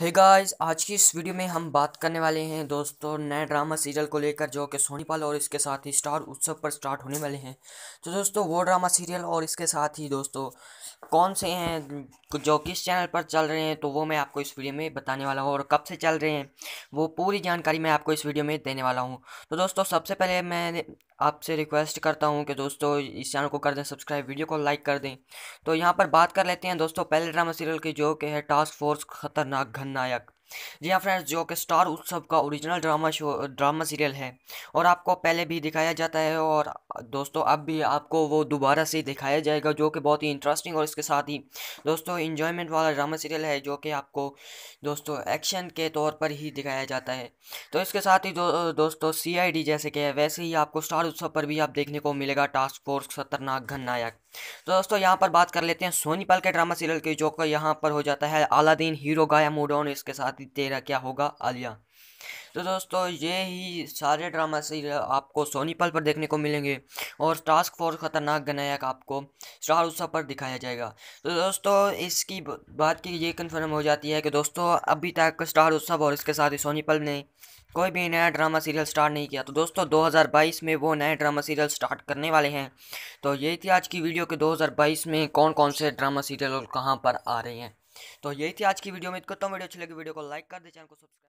hey guys आज की इस वीडियो में हम बात करने वाले हैं दोस्तों नए ड्रामा सीरियल को लेकर जो कि सोनीपाल और इसके साथ ही स्टार उत्सव पर स्टार्ट होने वाले हैं तो दोस्तों वो ड्रामा सीरियल और इसके साथ ही दोस्तों कौन से हैं जो किस चैनल पर चल रहे हैं तो वो मैं आपको इस वीडियो में बताने वाला हूँ और कब से चल रहे हैं वो पूरी जानकारी मैं आपको इस वीडियो में देने वाला हूँ तो दोस्तों सबसे पहले मैं आपसे रिक्वेस्ट करता हूँ कि दोस्तों इस चैनल को कर दें सब्सक्राइब वीडियो को लाइक कर दें तो यहाँ पर बात कर लेते हैं दोस्तों पहले ड्रामा सीरियल की जो कि है टास्क फोर्स खतरनाक घन नायक जी हाँ फ्रेंड्स जो कि स्टार उत्सव का original drama show drama serial है और आपको पहले भी दिखाया जाता है और दोस्तों अब भी आपको वो दोबारा से दिखाया जाएगा जो कि बहुत ही इंटरेस्टिंग और इसके साथ ही दोस्तों इन्जॉयमेंट वाला ड्रामा सीरियल है जो कि आपको दोस्तों एक्शन के तौर पर ही दिखाया जाता है तो इसके साथ ही दो, दोस्तों सी जैसे कि है वैसे ही आपको स्टार उत्सव पर भी आप देखने को मिलेगा टास्क फोर्स खतरनाक घन नायक तो दोस्तों यहाँ पर बात कर लेते हैं सोनीपल के ड्रामा सीरियल की जो कि यहाँ पर हो जाता है आलादीन हीरो गाया मूड ऑन इसके साथ ही तेरा क्या होगा आलिया तो दोस्तों ये ही सारे ड्रामा सीरियल आपको सोनी पल पर देखने को मिलेंगे और टास्क फोर्स खतरनाक गनायक आपको स्टार उत्सव पर दिखाया जाएगा तो दोस्तों इसकी बात की ये कन्फर्म हो जाती है कि दोस्तों अभी तक स्टार उत्सव और इसके साथ ही सोनी पल ने कोई भी नया ड्रामा सीरियल स्टार्ट नहीं किया तो दोस्तों 2022 में वो नए ड्रामा सीरियल स्टार्ट करने वाले हैं तो यही थी आज की वीडियो के 2022 में कौन कौन से ड्रामा सीरियल और कहाँ पर आ रहे हैं तो यही थी आज की वीडियो में करता हूँ वीडियो अच्छी लगी वीडियो को लाइक कर दे चैनल को सब्सक्राइब